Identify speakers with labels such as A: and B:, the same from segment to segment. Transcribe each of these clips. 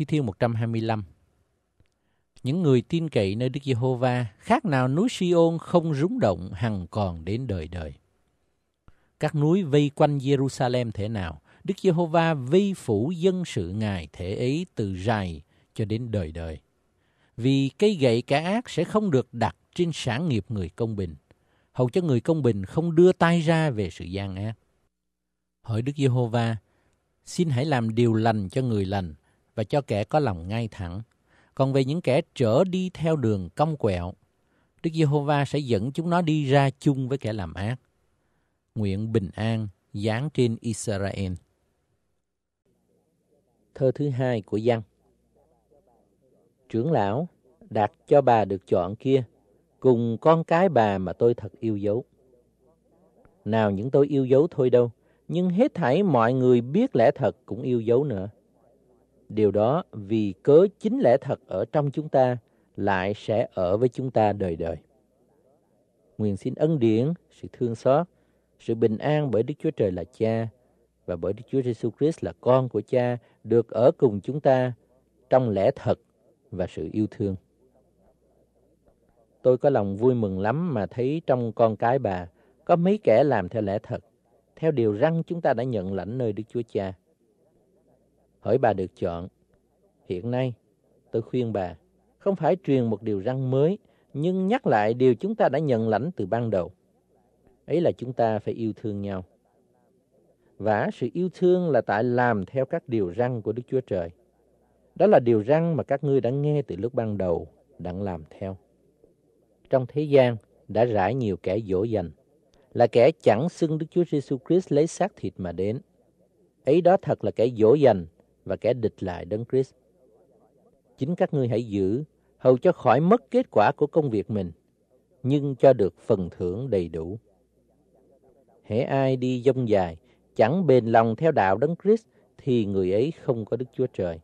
A: Thi Thiên 125 Những người tin cậy nơi Đức Giê-hô-va khác nào núi Si-ôn không rúng động hằng còn đến đời đời. Các núi vây quanh Jerusalem thế nào, Đức Giê-hô-va vi phủ dân sự Ngài thể ấy từ dài cho đến đời đời. Vì cây gậy cả ác sẽ không được đặt trên sản nghiệp người công bình, hầu cho người công bình không đưa tay ra về sự gian ác. Hỏi Đức Giê-hô-va, xin hãy làm điều lành cho người lành và cho kẻ có lòng ngay thẳng. Còn về những kẻ trở đi theo đường cong quẹo, Đức Giê-hô-va sẽ dẫn chúng nó đi ra chung với kẻ làm ác. Nguyện bình an giáng trên Israel. Thơ thứ hai của Giăng. Trưởng lão đặt cho bà được chọn kia cùng con cái bà mà tôi thật yêu dấu. Nào những tôi yêu dấu thôi đâu, nhưng hết thảy mọi người biết lẽ thật cũng yêu dấu nữa. Điều đó vì cớ chính lẽ thật ở trong chúng ta lại sẽ ở với chúng ta đời đời. Nguyện xin ân điển, sự thương xót, sự bình an bởi Đức Chúa Trời là Cha và bởi Đức Chúa Giêsu Christ là con của Cha được ở cùng chúng ta trong lẽ thật và sự yêu thương. Tôi có lòng vui mừng lắm mà thấy trong con cái bà có mấy kẻ làm theo lẽ thật, theo điều răng chúng ta đã nhận lãnh nơi Đức Chúa Cha. Hỏi bà được chọn. Hiện nay, tôi khuyên bà, không phải truyền một điều răn mới, nhưng nhắc lại điều chúng ta đã nhận lãnh từ ban đầu. Ấy là chúng ta phải yêu thương nhau. Và sự yêu thương là tại làm theo các điều răn của Đức Chúa Trời. Đó là điều răn mà các ngươi đã nghe từ lúc ban đầu, đặng làm theo. Trong thế gian đã rải nhiều kẻ dỗ dành, là kẻ chẳng xưng Đức Chúa Giêsu Christ lấy xác thịt mà đến. Ấy đó thật là kẻ dỗ dành và kẻ địch lại Đấng Christ. Chính các ngươi hãy giữ hầu cho khỏi mất kết quả của công việc mình, nhưng cho được phần thưởng đầy đủ. Hễ ai đi dông dài, chẳng bền lòng theo đạo Đấng Christ thì người ấy không có Đức Chúa Trời.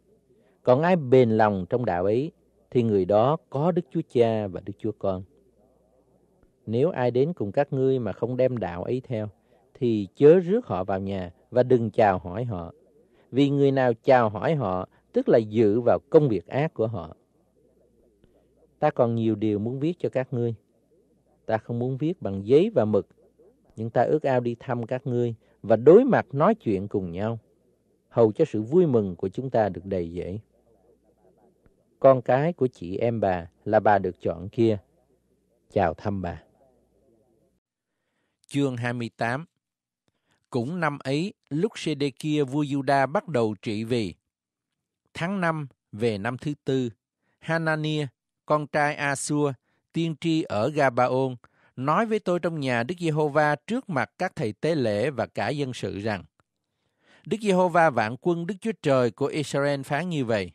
A: Còn ai bền lòng trong đạo ấy thì người đó có Đức Chúa Cha và Đức Chúa Con. Nếu ai đến cùng các ngươi mà không đem đạo ấy theo, thì chớ rước họ vào nhà và đừng chào hỏi họ vì người nào chào hỏi họ tức là dự vào công việc ác của họ. Ta còn nhiều điều muốn viết cho các ngươi. Ta không muốn viết bằng giấy và mực, nhưng ta ước ao đi thăm các ngươi và đối mặt nói chuyện cùng nhau, hầu cho sự vui mừng của chúng ta được đầy dễ. Con cái của chị em bà là bà được chọn kia. Chào thăm bà. Chương 28 cũng năm ấy, lúc Sê-đê-kia vua Giuđa bắt đầu trị vì. Tháng năm về năm thứ tư, Hanania, con trai Asua, tiên tri ở Gabaon, nói với tôi trong nhà Đức Giê-hô-va trước mặt các thầy tế lễ và cả dân sự rằng: Đức Giê-hô-va vạn quân Đức Chúa Trời của Israel phán như vậy: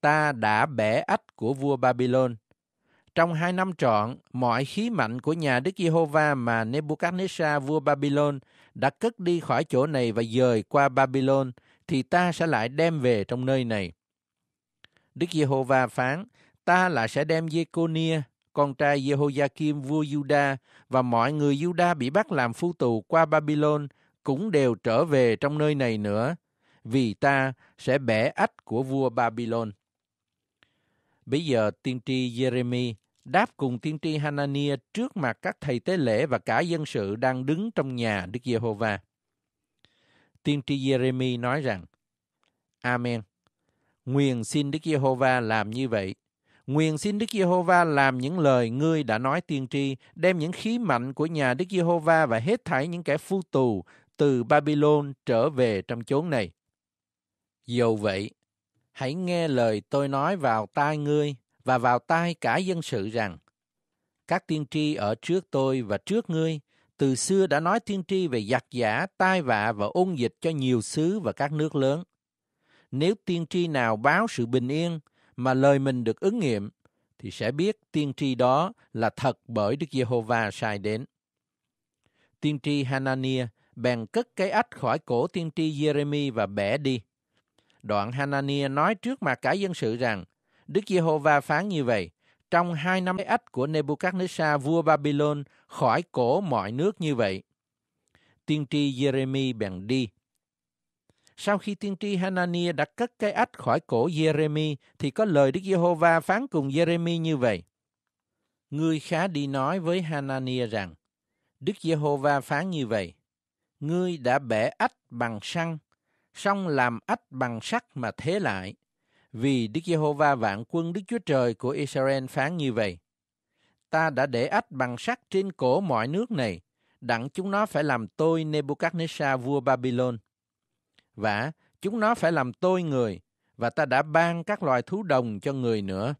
A: Ta đã bẻ ách của vua Babylon, trong hai năm trọn, mọi khí mạnh của nhà Đức Giê-hô-va mà Nebuchadnezzar vua Babylon đã cất đi khỏi chỗ này và dời qua Babylon, thì ta sẽ lại đem về trong nơi này. Đức Giê-hô-va phán, ta lại sẽ đem Jeconia, con trai Jehoiakim vua Juda và mọi người Juda bị bắt làm phu tù qua Babylon cũng đều trở về trong nơi này nữa, vì ta sẽ bẻ ách của vua Babylon. Bây giờ tiên tri Jeremy đáp cùng tiên tri Hanania trước mặt các thầy tế lễ và cả dân sự đang đứng trong nhà Đức Giê-hô-va. Tiên tri Jeremy nói rằng, Amen. Nguyện xin Đức Giê-hô-va làm như vậy. Nguyện xin Đức Giê-hô-va làm những lời ngươi đã nói tiên tri, đem những khí mạnh của nhà Đức Giê-hô-va và hết thảy những kẻ phu tù từ Babylon trở về trong chốn này. Dầu vậy, hãy nghe lời tôi nói vào tai ngươi và vào tai cả dân sự rằng các tiên tri ở trước tôi và trước ngươi từ xưa đã nói tiên tri về giặc giả, tai vạ và ôn dịch cho nhiều xứ và các nước lớn. Nếu tiên tri nào báo sự bình yên mà lời mình được ứng nghiệm, thì sẽ biết tiên tri đó là thật bởi Đức Giê-hô-va sai đến. Tiên tri Hanania bèn cất cái ách khỏi cổ tiên tri Jeremy và bẻ đi. Đoạn Hanania nói trước mặt cả dân sự rằng, Đức Giê-hô-va phán như vậy, trong hai năm ấy, ách của Nebuchadnezzar vua Babylon khỏi cổ mọi nước như vậy. Tiên tri Jeremy bèn đi. Sau khi tiên tri Hanania đã cất cái ách khỏi cổ Jeremy thì có lời Đức Giê-hô-va phán cùng Jeremy như vậy. Ngươi khá đi nói với Hanania rằng, Đức Giê-hô-va phán như vậy, ngươi đã bẻ ách bằng săn, song làm ách bằng sắt mà thế lại vì Đức Giê-hô-va vạn quân Đức Chúa Trời của Israel phán như vậy. Ta đã để ách bằng sắt trên cổ mọi nước này, đặng chúng nó phải làm tôi Nebuchadnezzar vua Babylon. Và chúng nó phải làm tôi người, và ta đã ban các loài thú đồng cho người nữa.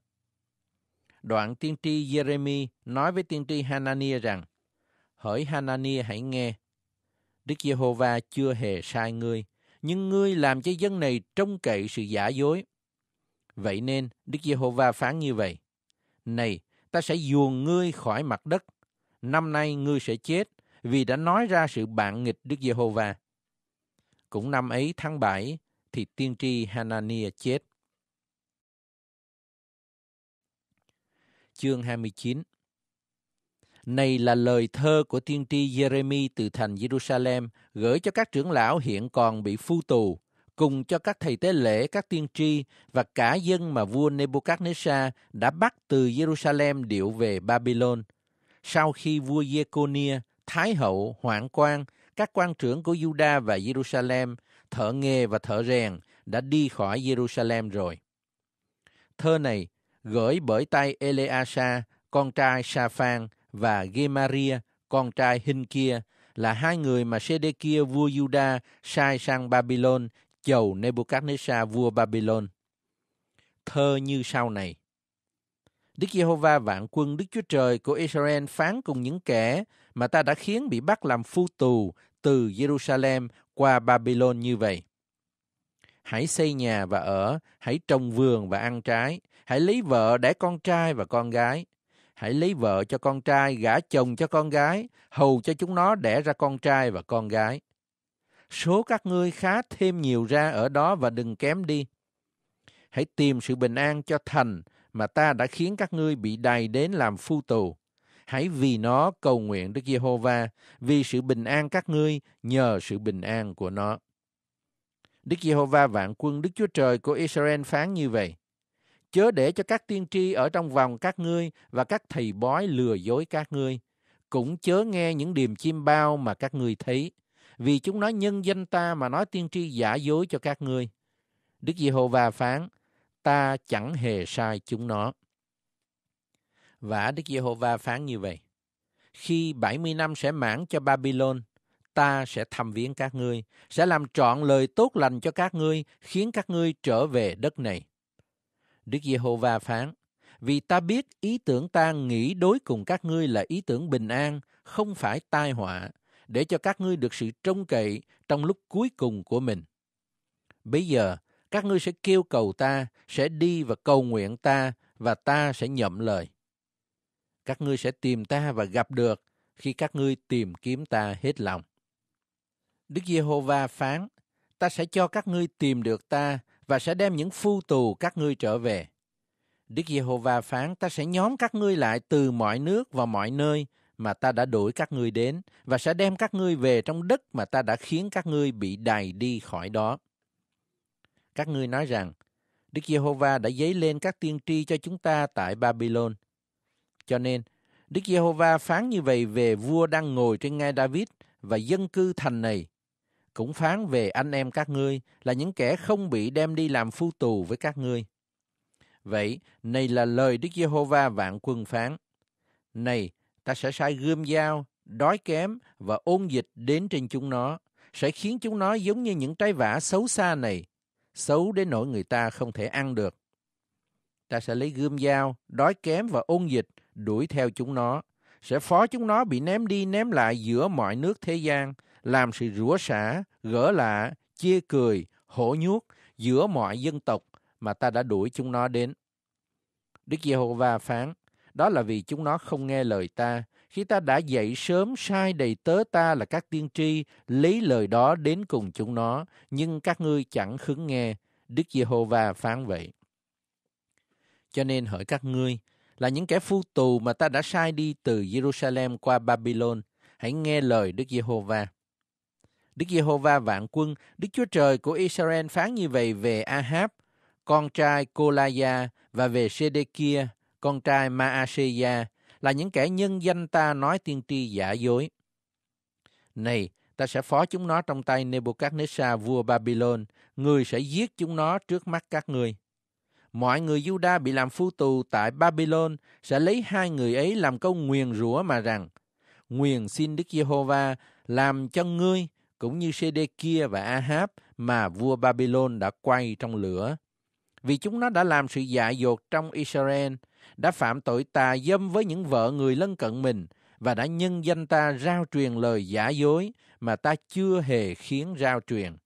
A: Đoạn tiên tri Jeremy nói với tiên tri Hanania rằng, Hỡi Hanania hãy nghe, Đức Giê-hô-va chưa hề sai ngươi, nhưng ngươi làm cho dân này trông cậy sự giả dối Vậy nên Đức Giê-hô-va phán như vậy: Này, ta sẽ dùn ngươi khỏi mặt đất. Năm nay ngươi sẽ chết vì đã nói ra sự bạn nghịch Đức Giê-hô-va. Cũng năm ấy tháng 7 thì tiên tri Hanania chết. Chương 29 Này là lời thơ của tiên tri Jeremy từ thành Jerusalem gửi cho các trưởng lão hiện còn bị phu tù cùng cho các thầy tế lễ, các tiên tri và cả dân mà vua Nebuchadnezzar đã bắt từ Jerusalem điệu về Babylon. Sau khi vua Jeconia, Thái hậu, Hoàng quan, các quan trưởng của Juda và Jerusalem, thợ nghề và thợ rèn đã đi khỏi Jerusalem rồi. Thơ này gửi bởi tay Eleasa, con trai Safan và Gemaria, con trai Hinkia, là hai người mà Sedekia vua Juda sai sang Babylon chầu Nebuchadnezzar vua Babylon. Thơ như sau này. Đức Giê-hô-va vạn quân Đức Chúa Trời của Israel phán cùng những kẻ mà ta đã khiến bị bắt làm phu tù từ Jerusalem qua Babylon như vậy. Hãy xây nhà và ở, hãy trồng vườn và ăn trái, hãy lấy vợ để con trai và con gái. Hãy lấy vợ cho con trai, gả chồng cho con gái, hầu cho chúng nó đẻ ra con trai và con gái số các ngươi khá thêm nhiều ra ở đó và đừng kém đi. Hãy tìm sự bình an cho thành mà ta đã khiến các ngươi bị đày đến làm phu tù. Hãy vì nó cầu nguyện Đức Giê-hô-va, vì sự bình an các ngươi nhờ sự bình an của nó. Đức Giê-hô-va vạn quân Đức Chúa Trời của Israel phán như vậy. Chớ để cho các tiên tri ở trong vòng các ngươi và các thầy bói lừa dối các ngươi. Cũng chớ nghe những điềm chim bao mà các ngươi thấy vì chúng nói nhân danh ta mà nói tiên tri giả dối cho các ngươi. Đức Giê-hô-va phán, ta chẳng hề sai chúng nó. Và Đức Giê-hô-va phán như vậy. Khi 70 năm sẽ mãn cho Babylon, ta sẽ thăm viếng các ngươi, sẽ làm trọn lời tốt lành cho các ngươi, khiến các ngươi trở về đất này. Đức Giê-hô-va phán, vì ta biết ý tưởng ta nghĩ đối cùng các ngươi là ý tưởng bình an, không phải tai họa, để cho các ngươi được sự trông cậy trong lúc cuối cùng của mình. Bây giờ, các ngươi sẽ kêu cầu ta, sẽ đi và cầu nguyện ta, và ta sẽ nhậm lời. Các ngươi sẽ tìm ta và gặp được khi các ngươi tìm kiếm ta hết lòng. Đức Giê-hô-va phán, ta sẽ cho các ngươi tìm được ta và sẽ đem những phu tù các ngươi trở về. Đức Giê-hô-va phán, ta sẽ nhóm các ngươi lại từ mọi nước và mọi nơi mà ta đã đuổi các ngươi đến và sẽ đem các ngươi về trong đất mà ta đã khiến các ngươi bị đày đi khỏi đó. Các ngươi nói rằng, Đức Giê-hô-va đã dấy lên các tiên tri cho chúng ta tại Babylon. Cho nên, Đức Giê-hô-va phán như vậy về vua đang ngồi trên ngai David và dân cư thành này, cũng phán về anh em các ngươi là những kẻ không bị đem đi làm phu tù với các ngươi. Vậy, này là lời Đức Giê-hô-va vạn quân phán. Này, ta sẽ sai gươm dao, đói kém và ôn dịch đến trên chúng nó, sẽ khiến chúng nó giống như những trái vả xấu xa này, xấu đến nỗi người ta không thể ăn được. Ta sẽ lấy gươm dao, đói kém và ôn dịch đuổi theo chúng nó, sẽ phó chúng nó bị ném đi ném lại giữa mọi nước thế gian, làm sự rủa xả, gỡ lạ, chia cười, hổ nhuốc giữa mọi dân tộc mà ta đã đuổi chúng nó đến. Đức Giê-hô-va phán: đó là vì chúng nó không nghe lời ta. Khi ta đã dậy sớm sai đầy tớ ta là các tiên tri, lấy lời đó đến cùng chúng nó, nhưng các ngươi chẳng khứng nghe. Đức Giê-hô-va phán vậy. Cho nên hỡi các ngươi, là những kẻ phu tù mà ta đã sai đi từ Jerusalem qua Babylon, hãy nghe lời Đức Giê-hô-va. Đức Giê-hô-va vạn quân, Đức Chúa Trời của Israel phán như vậy về Ahab, con trai Colaya và về Sedekia, con trai Maaseya, là những kẻ nhân danh ta nói tiên tri giả dối. Này, ta sẽ phó chúng nó trong tay Nebuchadnezzar vua Babylon, người sẽ giết chúng nó trước mắt các ngươi. Mọi người Juda bị làm phu tù tại Babylon sẽ lấy hai người ấy làm câu nguyền rủa mà rằng, nguyền xin Đức Giê-hô-va làm cho ngươi cũng như Sê-đê-kia và Ahab mà vua Babylon đã quay trong lửa vì chúng nó đã làm sự dại dột trong Israel, đã phạm tội tà dâm với những vợ người lân cận mình và đã nhân danh ta rao truyền lời giả dối mà ta chưa hề khiến rao truyền.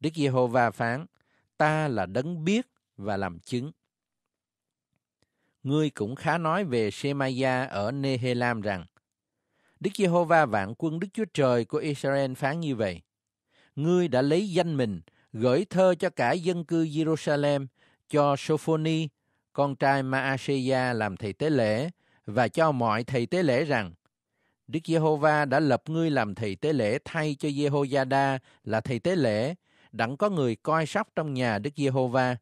A: Đức Giê-hô-va phán, ta là đấng biết và làm chứng. Ngươi cũng khá nói về Shemaya ở Nehelam rằng, Đức Giê-hô-va vạn quân Đức Chúa Trời của Israel phán như vậy, Ngươi đã lấy danh mình gửi thơ cho cả dân cư Jerusalem, cho Sophoni, con trai Maaseya làm thầy tế lễ, và cho mọi thầy tế lễ rằng, Đức Giê-hô-va đã lập ngươi làm thầy tế lễ thay cho Giê-hô-gia-đa là thầy tế lễ, đặng có người coi sóc trong nhà Đức Giê-hô-va.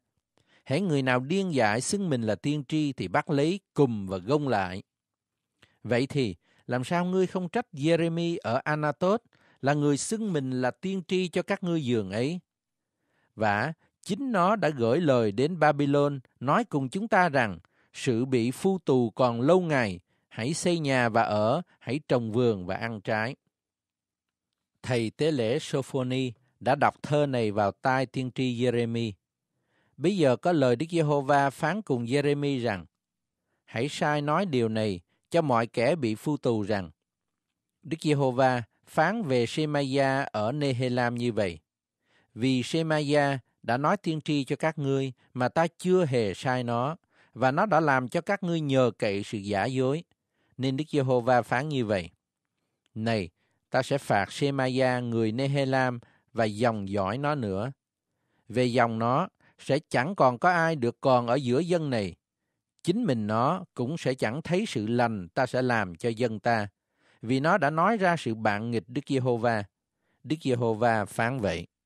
A: Hễ người nào điên dại xưng mình là tiên tri thì bắt lấy cùm và gông lại. Vậy thì, làm sao ngươi không trách Jeremy ở Anatot là người xưng mình là tiên tri cho các ngươi giường ấy? và chính nó đã gửi lời đến Babylon nói cùng chúng ta rằng sự bị phu tù còn lâu ngày, hãy xây nhà và ở, hãy trồng vườn và ăn trái. Thầy tế lễ Sophoni đã đọc thơ này vào tai tiên tri Jeremy. Bây giờ có lời Đức Giê-hô-va phán cùng Jeremy rằng, hãy sai nói điều này cho mọi kẻ bị phu tù rằng, Đức Giê-hô-va phán về Shemaya ở Nehelam như vậy. Vì Shemaya đã nói tiên tri cho các ngươi mà ta chưa hề sai nó, và nó đã làm cho các ngươi nhờ cậy sự giả dối. Nên Đức Giê-hô-va phán như vậy. Này, ta sẽ phạt Shemaya người Nehelam và dòng dõi nó nữa. Về dòng nó, sẽ chẳng còn có ai được còn ở giữa dân này. Chính mình nó cũng sẽ chẳng thấy sự lành ta sẽ làm cho dân ta, vì nó đã nói ra sự bạn nghịch Đức Giê-hô-va. Đức Giê-hô-va phán vậy.